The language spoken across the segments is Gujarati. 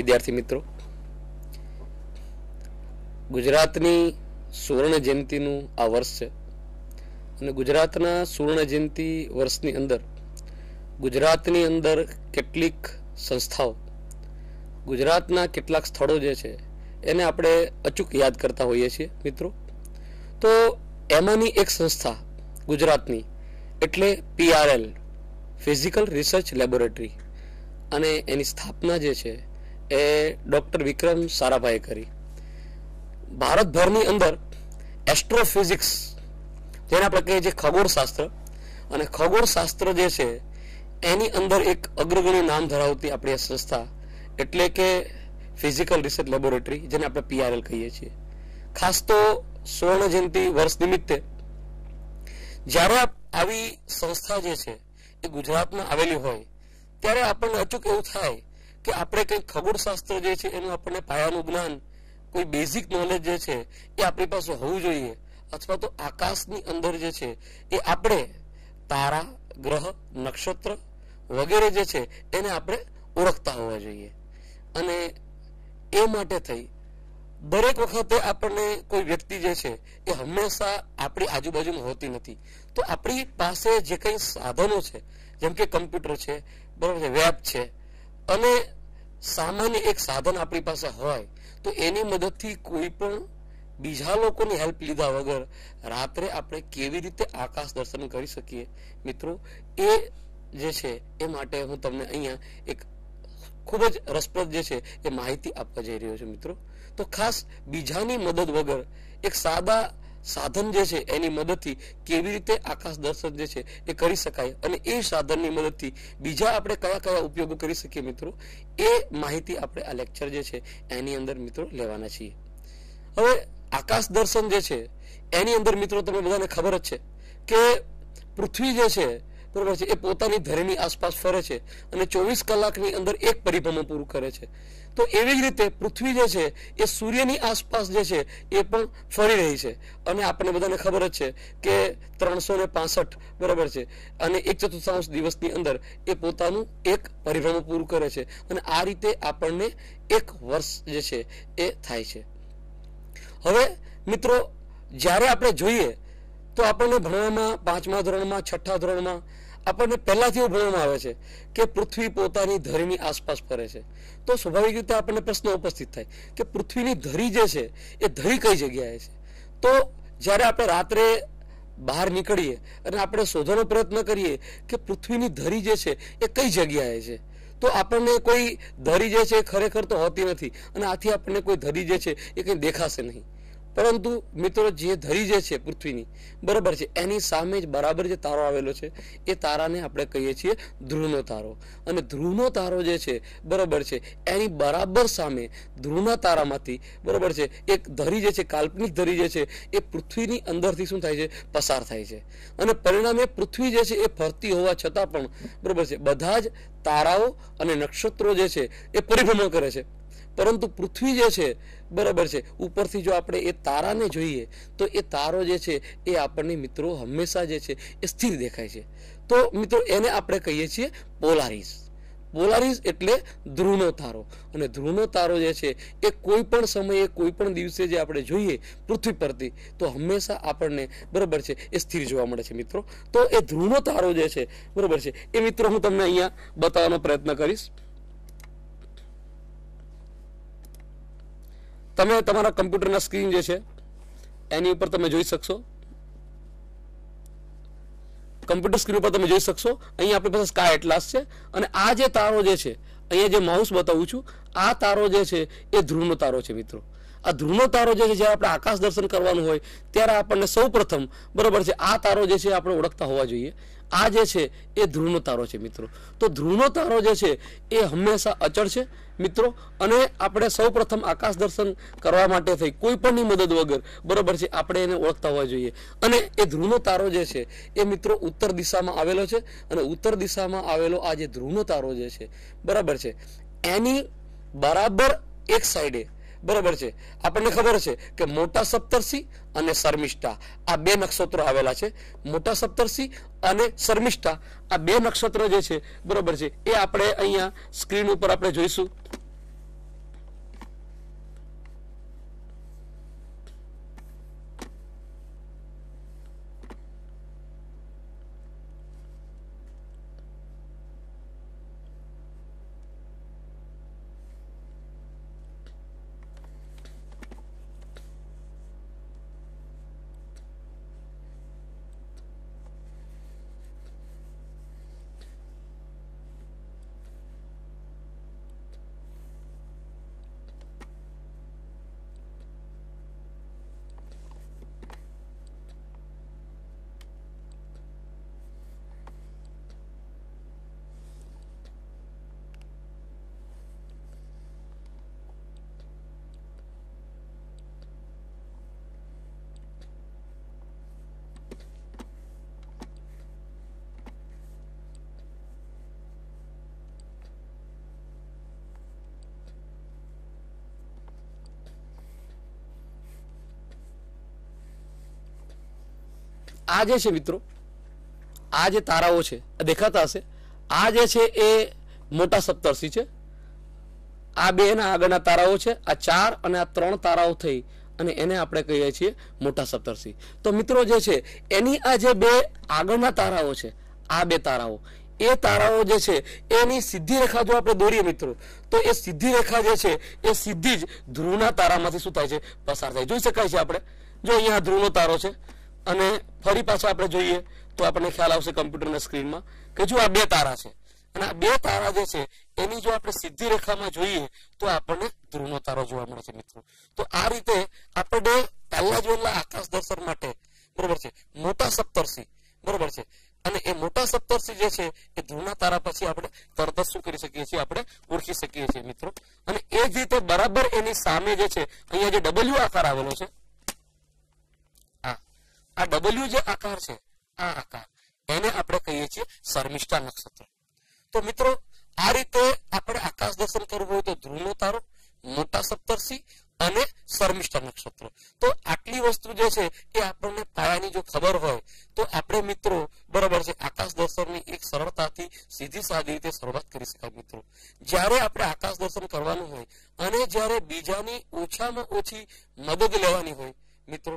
વિદ્યાર્થી મિત્રો ગુજરાતની સુવર્ણ જયંતિનું આ વર્ષ છે અને ગુજરાતના સુવર્ણ જયંતિ વર્ષની અંદર ગુજરાતની અંદર કેટલીક સંસ્થાઓ ગુજરાતના કેટલાક સ્થળો જે છે એને આપણે અચૂક યાદ કરતા હોઈએ છીએ મિત્રો તો એમાંની એક સંસ્થા ગુજરાતની એટલે પીઆરએલ ફિઝિકલ રિસર્ચ લેબોરેટરી અને એની સ્થાપના જે છે એ ડૉક્ટર વિક્રમ સારાભાઈએ કરી ભારતભરની અંદર એસ્ટ્રોફિઝિક્સ જેને આપણે કહીએ છીએ ખગોળશાસ્ત્ર અને ખગોળશાસ્ત્ર જે છે એની અંદર એક અગ્રગણ્ય નામ ધરાવતી આપણી આ સંસ્થા એટલે કે ફિઝિકલ રિસર્ચ લેબોરેટરી જેને આપણે પીઆરએલ કહીએ છીએ ખાસ તો સુવર્ણ જયંતિ વર્ષ નિમિત્તે જ્યારે આવી સંસ્થા જે છે એ ગુજરાતમાં આવેલી હોય ત્યારે આપણને અચૂક એવું થાય કે આપણે કંઈ ખગોળશાસ્ત્ર જે છે એનું આપણને પાયાનું જ્ઞાન કોઈ બેઝિક નોલેજ જે છે એ આપણી પાસે હોવું જોઈએ અથવા તો આકાશની અંદર જે છે એ આપણે તારા ગ્રહ નક્ષત્ર વગેરે જે છે એને આપણે ઓળખતા હોવા જોઈએ અને એ માટે થઈ દરેક વખતે આપણને કોઈ વ્યક્તિ જે છે એ હંમેશા આપણી આજુબાજુમાં હોતી નથી તો આપણી પાસે જે કંઈ સાધનો છે જેમ કે કમ્પ્યુટર છે બરાબર છે વેબ છે અને સામાન્ય એક સાધન આપણી પાસે હોય તો એની મદદથી કોઈ પણ બીજા લોકોની હેલ્પ લીધા વગર રાત્રે આપણે કેવી રીતે આકાશ દર્શન કરી શકીએ મિત્રો એ જે છે એ માટે હું તમને અહીંયા એક ખૂબ જ રસપ્રદ જે છે એ માહિતી આપવા જઈ રહ્યો છું મિત્રો તો ખાસ બીજાની મદદ વગર એક સાદા સાધન જે છે એની મદદથી કેવી રીતે આકાશ દર્શન જે છે એ કરી શકાય અને એ સાધનની મદદથી બીજા આપણે કયા કયા ઉપયોગો કરી શકીએ મિત્રો એ માહિતી આપણે આ લેક્ચર જે છે એની અંદર મિત્રો લેવાના છીએ હવે આકાશ દર્શન જે છે એની અંદર મિત્રો તમે બધાને ખબર જ છે કે પૃથ્વી જે છે બરોબર છે એ પોતાની ધરેની આસપાસ ફરે છે અને ચોવીસ કલાકની અંદર એક પરિભ્રમણ પૂરું કરે છે તો એવી જ રીતે પૃથ્વી જે છે એ સૂર્યની આસપાસ જે છે એ પણ ફરી રહી છે અને આપણને બધાને ખબર જ છે કે ત્રણસો ને પાસઠ બરાબર છે અને એક ચતુર્થાંશ દિવસની અંદર એ પોતાનું એક પરિભ્રમણ પૂરું કરે છે અને આ રીતે આપણને એક વર્ષ જે છે એ થાય છે હવે મિત્રો જ્યારે આપણે જોઈએ તો આપણને ભણવામાં પાંચમા ધોરણમાં છઠ્ઠા ધોરણમાં આપણને પહેલાંથી એવું ભણવામાં આવે છે કે પૃથ્વી પોતાની ધરીની આસપાસ ફરે છે તો સ્વાભાવિક રીતે આપણને પ્રશ્ન ઉપસ્થિત થાય કે પૃથ્વીની ધરી જે છે એ ધરી કઈ જગ્યાએ છે તો જ્યારે આપણે રાત્રે બહાર નીકળીએ અને આપણે શોધવાનો પ્રયત્ન કરીએ કે પૃથ્વીની ધરી જે છે એ કઈ જગ્યાએ છે તો આપણને કોઈ ધરી જે છે ખરેખર તો હોતી નથી અને આથી આપણને કોઈ ધરી જે છે એ કંઈ દેખાશે નહીં પરંતુ મિત્રો જે ધરી જે છે પૃથ્વીની બરાબર છે એની સામે જ બરાબર જે તારો આવેલો છે એ તારાને આપણે કહીએ છીએ ધ્રુવનો તારો અને ધ્રુવનો તારો જે છે બરાબર છે એની બરાબર સામે ધ્રુવના તારામાંથી બરાબર છે એક ધરી જે છે કાલ્પનિક ધરી જે છે એ પૃથ્વીની અંદરથી શું થાય છે પસાર થાય છે અને પરિણામે પૃથ્વી જે છે એ ફરતી હોવા છતાં પણ બરાબર છે બધા જ તારાઓ અને નક્ષત્રો જે છે એ પરિભ્રમણ કરે છે પરંતુ પૃથ્વી જે છે બરાબર છે ઉપરથી જો આપણે એ તારાને જોઈએ તો એ તારો જે છે એ આપણને મિત્રો હંમેશા જે છે એ સ્થિર દેખાય છે તો મિત્રો એને આપણે કહીએ છીએ પોલારીસ પોલારીસ એટલે ધ્રુવનો તારો અને ધ્રુવનો તારો જે છે એ કોઈ પણ સમયે કોઈ પણ દિવસે જે આપણે જોઈએ પૃથ્વી પરથી તો હંમેશા આપણને બરાબર છે એ સ્થિર જોવા મળે છે મિત્રો તો એ ધ્રુવનો તારો જે છે બરાબર છે એ મિત્રો હું તમને અહીંયા બતાવવાનો પ્રયત્ન કરીશ તમે તમારા કમ્પ્યુટરના સ્ક્રીન જે છે એની ઉપર તમે જોઈ શકશો કમ્પ્યુટર સ્ક્રીન ઉપર તમે જોઈ શકશો અહીંયા આપણી પાસે સ્કાય એટલાસ છે અને આ જે તારો જે છે અહીંયા જે માઉસ બતાવું છું આ તારો જે છે એ ધ્રુવનો તારો છે મિત્રો આ ધ્રુવનો તારો જે છે જ્યારે આપણે આકાશ દર્શન કરવાનું હોય ત્યારે આપણને સૌ પ્રથમ બરાબર છે આ તારો જે છે આપણે ઓળખતા હોવા જોઈએ આ જે છે એ ધ્રુવનો તારો છે મિત્રો તો ધ્રુવનો તારો જે છે એ હંમેશા અચળ છે મિત્રો અને આપણે સૌ પ્રથમ આકાશ દર્શન કરવા માટે થઈ કોઈ પણની મદદ વગર બરાબર છે આપણે એને ઓળખતા હોવા જોઈએ અને એ ધ્રુવનો તારો જે છે એ મિત્રો ઉત્તર દિશામાં આવેલો છે અને ઉત્તર દિશામાં આવેલો આ જે ધ્રુવનો તારો જે છે બરાબર છે એની બરાબર એક સાઈડે બરોબર છે આપણને ખબર છે કે મોટા સપ્તર્ષિ અને શર્મિષ્ઠા આ બે નક્ષત્રો આવેલા છે મોટા સપ્તર્ષિ અને શર્મિષ્ઠા આ બે નક્ષત્ર જે છે બરોબર છે એ આપણે અહીંયા સ્ક્રીન ઉપર આપણે જોઈશું આ જે છે મિત્રો આ જે તારાઓ છે દેખાતા હશે આ જે છે એ મોટા સપ્તર્ષિ છે આ બે એના આગળના તારાઓ છે આ ચાર અને આ ત્રણ તારાઓ થઈ અને એને આપણે કહીએ છીએ મોટા સપ્તર્ષિ તો મિત્રો જે છે એની આ જે બે આગળના તારાઓ છે આ બે તારાઓ એ તારાઓ જે છે એની સીધી રેખા જો આપણે દોરીએ મિત્રો તો એ સીધી રેખા જે છે એ સીધી જ ધ્રુવના તારામાંથી શું થાય છે પસાર થાય જોઈ શકાય છે આપણે જો અહીંયા ધ્રુવનો તારો છે અને ફરી પાછા આપણે જોઈએ તો આપણને ખ્યાલ આવશે કમ્પ્યુટરના સ્ક્રીનમાં કે જો આ બે તારા છે અને આ બે તારા જે છે એની જો આપણે સીધી રેખામાં જોઈએ તો આપણને ધ્રુવનો તારો જોવા મળે છે મિત્રો તો આ રીતે આપણે પહેલા જોયેલા આકાશ દર્શન માટે બરોબર છે મોટા સપ્તર્ષિ બરોબર છે અને એ મોટા સપ્તર્ષિ જે છે એ ધ્રુવના તારા પછી આપણે તરત શું કરી શકીએ છીએ આપણે ઓળખી શકીએ છીએ મિત્રો અને એ જ રીતે બરાબર એની સામે જે છે અહીંયા જે ડબલ્યુ આકાર આવેલો છે આ ડબલ્યુ જે આકાર છે આ આકાર એને આપણે કહીએ છીએ શર્મિષ્ઠા નક્ષત્ર તો મિત્રો આ રીતે આપણે આકાશ દર્શન કરવું હોય તો ધ્રુવનો તારો મોટા સપ્તર્ષિ અને શર્મિષ્ઠા નક્ષત્ર તો આટલી વસ્તુ જે છે એ આપણને પાયાની જો ખબર હોય તો આપણે મિત્રો બરાબર છે આકાશ દર્શનની એક સરળતાથી સીધી સાદી રીતે શરૂઆત કરી શકાય મિત્રો જ્યારે આપણે આકાશ દર્શન કરવાનું હોય અને જ્યારે બીજાની ઓછામાં ઓછી મદદ લેવાની હોય મિત્રો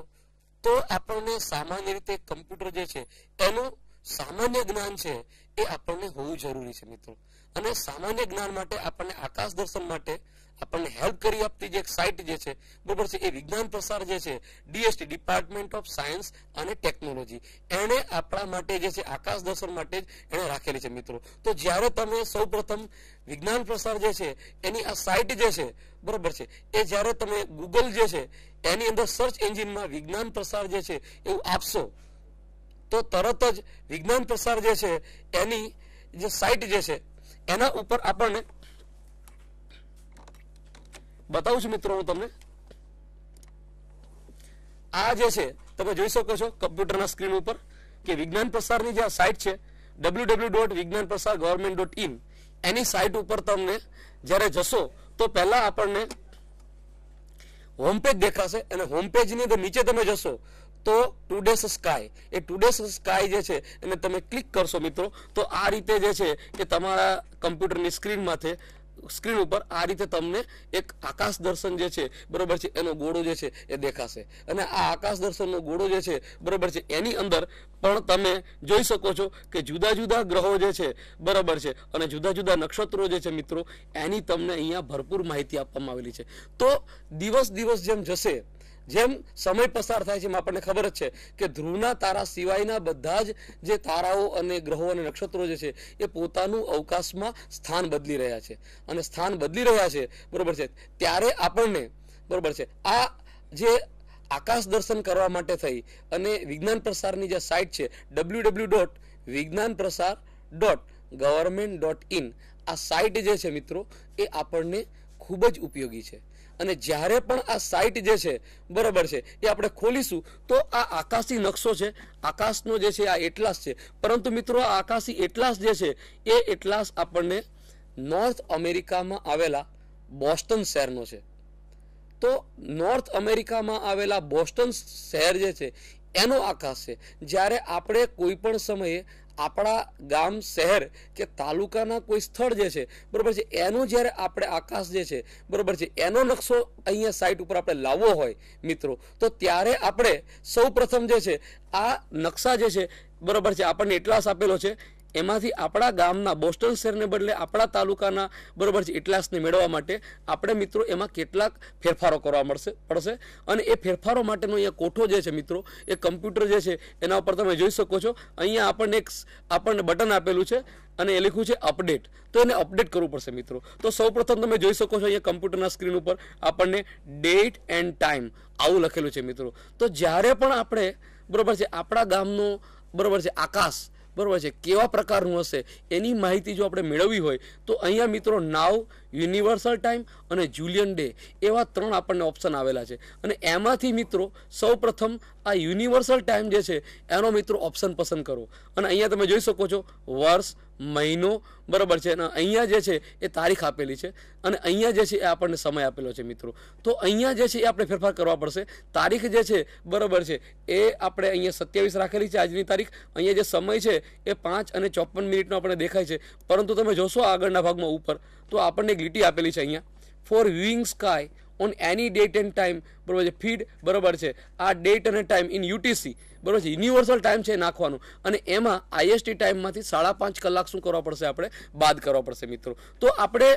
તો આપણને સામાન્ય રીતે કમ્પ્યુટર જે છે એનું સામાન્ય જ્ઞાન છે એ આપણને હોવું જરૂરી છે મિત્રો અને સામાન્ય જ્ઞાન માટે આપણને આકાશ દર્શન માટે આપણને હેલ્પ કરી આપતી જે એક સાઇટ જે છે બરોબર છે એ વિજ્ઞાન પ્રસાર જે છે ડીએસટી ડિપાર્ટમેન્ટ ઓફ સાયન્સ અને ટેકનોલોજી એણે આપણા માટે જે છે આકાશ દર્શન માટે જ એણે રાખેલી છે મિત્રો તો જ્યારે તમે સૌપ્રથમ વિજ્ઞાન પ્રસાર જે છે એની આ સાઇટ જે છે બરોબર છે એ જ્યારે તમે ગૂગલ જે છે એની અંદર સર્ચ એન્જિનમાં વિજ્ઞાન પ્રસાર જે છે એવું આપશો તો તરત જ વિજ્ઞાન પ્રસાર જે છે એની જે સાઇટ જે છે એના ઉપર આપણને બતાવું છું મિત્રો હું તમને આ જે છે તમે જોઈ શકો છો કમ્પ્યુટરના સ્ક્રીન ઉપર કે વિજ્ઞાન પ્રસારની જે સાઇટ છે W Vigyan Prasar government dot in એની સાઇટ ઉપર તમને જ્યારે જશો તો પહેલા આપણને હોમપેજ દેખાશે અને હોમપેજની અંદર નીચે તમે જશો તો ટુડેસ સ્કાય એ ટુડેસ સ્કાય જે છે એને તમે ક્લિક કરશો મિત્રો તો આ રીતે જે છે કે તમારા કમ્પ્યુટરની સ્ક્રીનમાંથી સ્ક્રીન ઉપર આ રીતે તમને એક આકાશ દર્શન જે છે બરાબર છે એનો ગોળો જે છે એ દેખાશે અને આ આકાશ દર્શનનો ગોળો જે છે બરાબર છે એની અંદર પણ તમે જોઈ શકો છો કે જુદા જુદા ગ્રહો જે છે બરાબર છે અને જુદા જુદા નક્ષત્રો જે છે મિત્રો એની તમને અહીંયા ભરપૂર માહિતી આપવામાં આવેલી છે તો દિવસ દિવસ જેમ જશે જેમ સમય પસાર થાય છે એમ આપણને ખબર જ છે કે ધ્રુવના તારા સિવાયના બધા જ જે તારાઓ અને ગ્રહો અને નક્ષત્રો જે છે એ પોતાનું અવકાશમાં સ્થાન બદલી રહ્યા છે અને સ્થાન બદલી રહ્યા છે બરાબર છે ત્યારે આપણને બરોબર છે આ જે આકાશ દર્શન કરવા માટે થઈ અને વિજ્ઞાન પ્રસારની જે સાઇટ છે W W dot Vigyan Prasar dot government dot in આ સાઇટ જે છે મિત્રો એ આપણને ખૂબ જ ઉપયોગી છે અને જ્યારે પણ આ સાઇટ જે છે બરાબર છે એ આપણે ખોલીશું તો આ આકાશી નકશો છે આકાશનો જે છે આ એટલાસ છે પરંતુ મિત્રો આ આકાશી એટલાસ જે છે એ એટલાસ આપણને નોર્થ અમેરિકામાં આવેલા બોસ્ટન શહેરનો છે તો નોર્થ અમેરિકામાં આવેલા બોસ્ટન શહેર જે છે એનો આકાશ છે જ્યારે આપણે કોઈ પણ સમયે આપણા ગામ શહેર કે તાલુકાના કોઈ સ્થળ જે છે બરાબર છે એનું જ્યારે આપણે આકાશ જે છે બરાબર છે એનો નકશો અહીંયા સાઇટ ઉપર આપણે લાવવો હોય મિત્રો તો ત્યારે આપણે સૌ પ્રથમ જે છે આ નકશા જે છે બરાબર છે આપણને એટલાસ આપેલો છે એમાંથી આપણા ગામના બોસ્ટલ શહેરને બદલે આપણા તાલુકાના બરોબર છે ઇટલાસને મેળવવા માટે આપણે મિત્રો એમાં કેટલાક ફેરફારો કરવા મળશે પડશે અને એ ફેરફારો માટેનો અહીંયા કોઠો જે છે મિત્રો એ કમ્પ્યુટર જે છે એના ઉપર તમે જોઈ શકો છો અહીંયા આપણને એક આપણને બટન આપેલું છે અને એ લખ્યું છે અપડેટ તો એને અપડેટ કરવું પડશે મિત્રો તો સૌપ્રથમ તમે જોઈ શકો છો અહીંયા કમ્પ્યુટરના સ્ક્રીન ઉપર આપણને ડેટ એન્ડ ટાઈમ આવું લખેલું છે મિત્રો તો જ્યારે પણ આપણે બરાબર છે આપણા ગામનો બરાબર છે આકાશ બરાબર છે કેવા પ્રકારનું હશે એની માહિતી જો આપણે મેળવવી હોય તો અહીંયા મિત્રો નાવ યુનિવર્સલ ટાઈમ અને જુલિયન ડે એવા ત્રણ આપણને ઓપ્શન આવેલા છે અને એમાંથી મિત્રો સૌપ્રથમ આ યુનિવર્સલ ટાઈમ જે છે એનો મિત્રો ઓપ્શન પસંદ કરો અને અહીંયા તમે જોઈ શકો છો વર્ષ મહિનો બરાબર છે અને અહીંયા જે છે એ તારીખ આપેલી છે અને અહીંયા જે છે એ આપણને સમય આપેલો છે મિત્રો તો અહીંયા જે છે એ આપણે ફેરફાર કરવા પડશે તારીખ જે છે બરાબર છે એ આપણે અહીંયા સત્યાવીસ રાખેલી છે આજની તારીખ અહીંયા જે સમય છે એ પાંચ અને ચોપન મિનિટનો આપણે દેખાય છે પરંતુ તમે જોશો આગળના ભાગમાં ઉપર તો આપણને એક લીટી આપેલી છે અહીંયા for viewing sky on any date and time બરાબર છે ફીડ બરાબર છે આ ડેટ અને ટાઈમ ઇન યુટીસી બરાબર છે યુનિવર્સલ ટાઈમ છે નાખવાનું અને એમાં આઈએસટી ટાઈમમાંથી સાડા પાંચ કલાક શું કરવા પડશે આપણે બાદ કરવા પડશે મિત્રો તો આપણે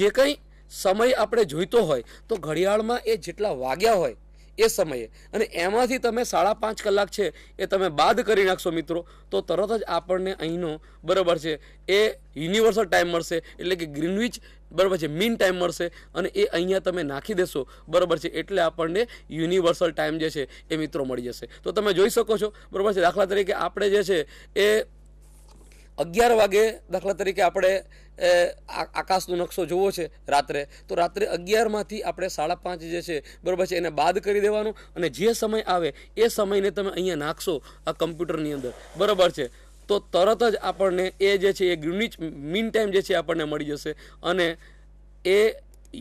જે કંઈ સમય આપણે જોઈતો હોય તો ઘડિયાળમાં એ જેટલા વાગ્યા હોય એ સમયે અને એમાંથી તમે સાડા પાંચ કલાક છે એ તમે બાદ કરી નાખશો મિત્રો તો તરત જ આપણને અહીંનો બરાબર છે એ યુનિવર્સલ ટાઈમ મળશે એટલે કે ગ્રીનવિચ બરાબર છે મીન ટાઈમ મળશે અને એ અહીંયા તમે નાખી દેશો બરાબર છે એટલે આપણને યુનિવર્સલ ટાઈમ જે છે એ મિત્રો મળી જશે તો તમે જોઈ શકો છો બરાબર છે દાખલા તરીકે આપણે જે છે એ અગિયાર વાગે દાખલા તરીકે આપણે આકાશનો નકશો જોવો છે રાત્રે તો રાત્રે અગિયારમાંથી આપણે સાડા પાંચ જે છે બરાબર છે એને બાદ કરી દેવાનું અને જે સમય આવે એ સમયને તમે અહીંયા નાખશો આ કમ્પ્યુટરની અંદર બરાબર છે તો તરત જ આપણને એ જે છે એ ગ્રીનિચ મીન ટાઈમ જે છે આપણને મળી જશે અને એ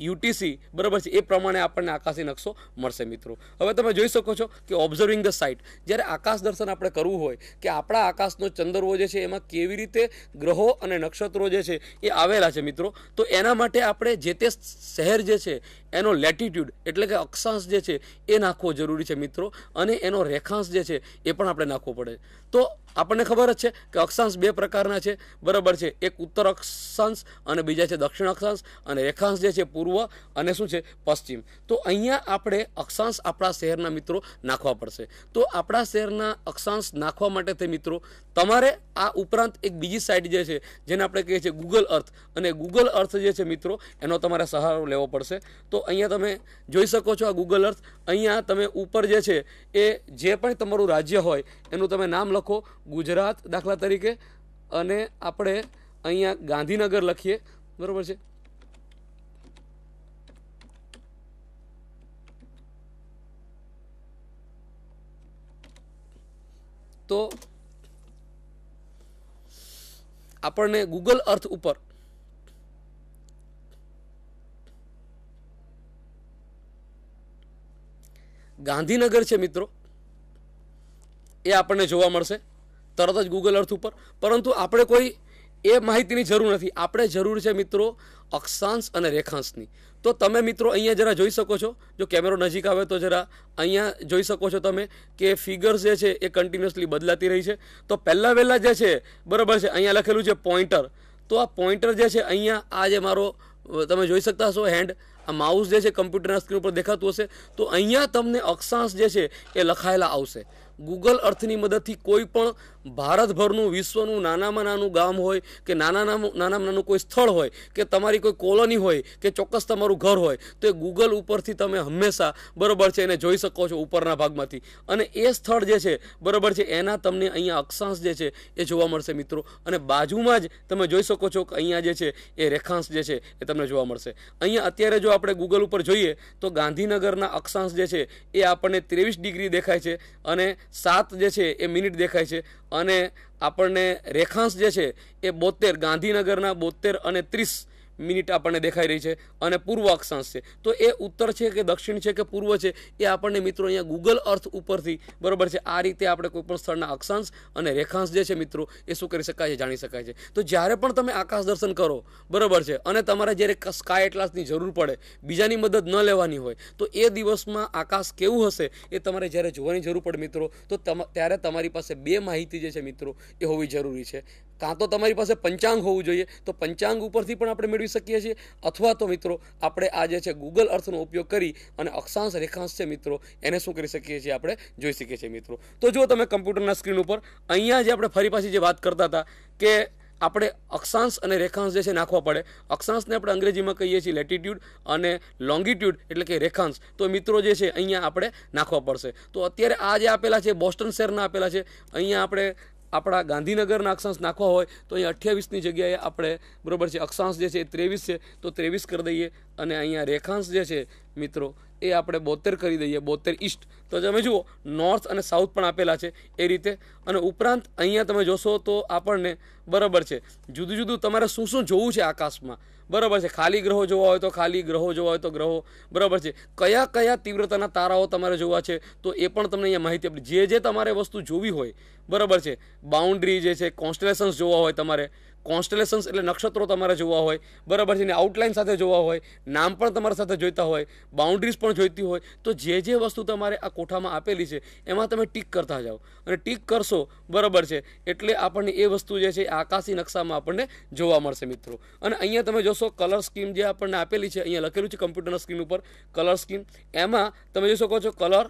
યુટીસી બરાબર છે એ પ્રમાણે આપણને આકાશી નકશો મળશે મિત્રો હવે તમે જોઈ શકો છો કે ઓબ્ઝર્વિંગ ધ સાઇટ જ્યારે આકાશ દર્શન આપણે કરવું હોય કે આપણા આકાશનો ચંદરવો જે છે એમાં કેવી રીતે ગ્રહો અને નક્ષત્રો જે છે એ આવેલા છે મિત્રો તો એના માટે આપણે જે તે શહેર જે છે એનો લેટિટ્યૂડ એટલે કે અક્ષાંશ જે છે એ નાખવો જરૂરી છે મિત્રો અને એનો રેખાંશ જે છે એ પણ આપણે નાખવો પડે તો આપણને ખબર જ છે કે અક્ષાંશ બે પ્રકારના છે બરાબર છે એક ઉત્તર અક્ષાંશ અને બીજા છે દક્ષિણ અક્ષાંશ અને રેખાંશ જે છે પૂર્વ અને શું છે પશ્ચિમ તો અહીંયા આપણે અક્ષાંશ આપણા શહેરના મિત્રો નાખવા પડશે તો આપણા શહેરના અક્ષાંશ નાખવા માટે તે મિત્રો તમારે આ ઉપરાંત એક બીજી સાઇટ જે છે જેને આપણે કહીએ છીએ ગૂગલ અર્થ અને ગૂગલ અર્થ જે છે મિત્રો એનો તમારે સહારો લેવો પડશે તો અહીંયા તમે જોઈ શકો છો આ ગૂગલ અર્થ અહીંયા તમે ઉપર જે છે એ જે પણ તમારું રાજ્ય હોય એનું તમે નામ લખો ગુજરાત દાખલા તરીકે અને આપણે અહીંયા ગાંધીનગર લખીએ બરોબર છે તો આપણને ગૂગલ અર્થ ઉપર ગાંધીનગર છે મિત્રો એ આપણને જોવા મળશે તરત જ ગૂગલ અર્થ ઉપર પરંતુ આપણે કોઈ એ માહિતીની જરૂર નથી આપણે જરૂર છે મિત્રો અક્ષાંશ અને રેખાંશની તો તમે મિત્રો અહીંયા જરા જોઈ શકો છો જો કેમેરો નજીક આવે તો જરા અહીંયા જોઈ શકો છો તમે કે ફિગર્સ જે છે એ કન્ટિન્યુઅસલી બદલાતી રહી છે તો પહેલાં વહેલાં જે છે બરાબર છે અહીંયા લખેલું છે પોઈન્ટર તો આ પોઈન્ટર જે છે અહીંયા આ જે મારો તમે જોઈ શકતા હશો હેન્ડ આ માઉસ જે છે કમ્પ્યુટરના સ્ક્રીન ઉપર દેખાતું હશે તો અહીંયા તમને અક્ષાંશ જે છે એ લખાયેલા આવશે ગૂગલ અર્થની મદદથી કોઈ પણ ભારતભરનું વિશ્વનું નાનામાં નાનું ગામ હોય કે નાના નાનામાં નાનું કોઈ સ્થળ હોય કે તમારી કોઈ કોલોની હોય કે ચોક્કસ તમારું ઘર હોય તો એ ગૂગલ ઉપરથી તમે હંમેશા બરાબર છે એને જોઈ શકો છો ઉપરના ભાગમાંથી અને એ સ્થળ જે છે બરાબર છે એના તમને અહીંયા અક્ષાંશ જે છે એ જોવા મળશે મિત્રો અને બાજુમાં જ તમે જોઈ શકો છો કે અહીંયા જે છે એ રેખાંશ જે છે એ તમને જોવા મળશે અહીંયા અત્યારે જો આપણે ગૂગલ ઉપર જોઈએ તો ગાંધીનગરના અક્ષાંશ જે છે એ આપણને ત્રેવીસ ડિગ્રી દેખાય છે અને સાત જે છે એ મિનિટ દેખાય છે અને આપણને રેખાંશ જે છે એ બોતેર ગાંધીનગરના બોતેર અને ત્રીસ મિનિટ આપણને દેખાઈ રહી છે અને પૂર્વ અક્ષાંશ છે તો એ ઉત્તર છે કે દક્ષિણ છે કે પૂર્વ છે એ આપણને મિત્રો અહીંયા ગૂગલ અર્થ ઉપરથી બરાબર છે આ રીતે આપણે કોઈપણ સ્થળના અક્ષાંશ અને રેખાંશ જે છે મિત્રો એ શું કરી શકાય છે જાણી શકાય છે તો જ્યારે પણ તમે આકાશ દર્શન કરો બરાબર છે અને તમારે જ્યારે સ્કાય એટલાસની જરૂર પડે બીજાની મદદ ન લેવાની હોય તો એ દિવસમાં આકાશ કેવું હશે એ તમારે જ્યારે જોવાની જરૂર પડે મિત્રો તો ત્યારે તમારી પાસે બે માહિતી જે છે મિત્રો એ હોવી જરૂરી છે કાં તો તમારી પાસે પંચાંગ હોવું જોઈએ તો પંચાંગ ઉપરથી પણ આપણે મેળવી શકીએ છીએ અથવા તો મિત્રો આપણે આ જે છે ગૂગલ અર્થનો ઉપયોગ કરી અને અક્ષાંશ રેખાંશ છે મિત્રો એને શું કરી શકીએ છીએ આપણે જોઈ શકીએ છીએ મિત્રો તો જુઓ તમે કમ્પ્યુટરના સ્ક્રીન ઉપર અહીંયા જે આપણે ફરી પાછી જે વાત કરતા હતા કે આપણે અક્ષાંશ અને રેખાંશ જે છે નાખવા પડે અક્ષાંશને આપણે અંગ્રેજીમાં કહીએ છીએ લેટિટ્યૂડ અને લોંગિટ્યૂડ એટલે કે રેખાંશ તો મિત્રો જે છે અહીંયા આપણે નાખવા પડશે તો અત્યારે આ જે આપેલા છે બોસ્ટન શહેરના આપેલા છે અહીંયા આપણે આપણા ગાંધીનગરના અક્ષાંશ નાખવા હોય તો અહીં અઠ્યાવીસની જગ્યાએ આપણે બરાબર છે અક્ષાંશ જે છે એ ત્રેવીસ છે તો ત્રેવીસ કરી દઈએ અને અહીંયા રેખાંશ જે છે મિત્રો એ આપણે બોતેર કરી દઈએ બોતેર ઈસ્ટ તો તમે જુઓ નોર્થ અને સાઉથ પણ આપેલા છે એ રીતે અને ઉપરાંત અહીંયા તમે જોશો તો આપણને બરાબર છે જુદું જુદું તમારે શું શું જોવું છે આકાશમાં બરાબર છે ખાલી ગ્રહો જોવા હોય તો ખાલી ગ્રહો જોવા હોય તો ગ્રહો બરાબર છે કયા કયા તીવ્રતાના તારાઓ તમારે જોવા છે તો એ પણ તમને અહીંયા માહિતી આપી જે જે તમારે વસ્તુ જોવી હોય બરાબર છે બાઉન્ડ્રી જે છે કોન્સ્ટલેશન્સ જોવા હોય તમારે કોન્સ્ટેલેશન્સ એટલે નક્ષત્રો તમારે જોવા હોય બરાબર છે એને આઉટલાઇન સાથે જોવા હોય નામ પણ તમારા સાથે જોઈતા હોય બાઉન્ડ્રીઝ પણ જોઈતી હોય તો જે જે વસ્તુ તમારે આ કોઠામાં આપેલી છે એમાં તમે ટીક કરતા જાઓ અને ટીક કરશો બરાબર છે એટલે આપણને એ વસ્તુ જે છે આકાશી નકશામાં આપણને જોવા મળશે મિત્રો અને અહીંયા તમે જોશો કલર સ્કીમ જે આપણને આપેલી છે અહીંયા લખેલું છે કમ્પ્યુટરના સ્ક્રીન ઉપર કલર સ્કીમ એમાં તમે જોઈ શકો છો કલર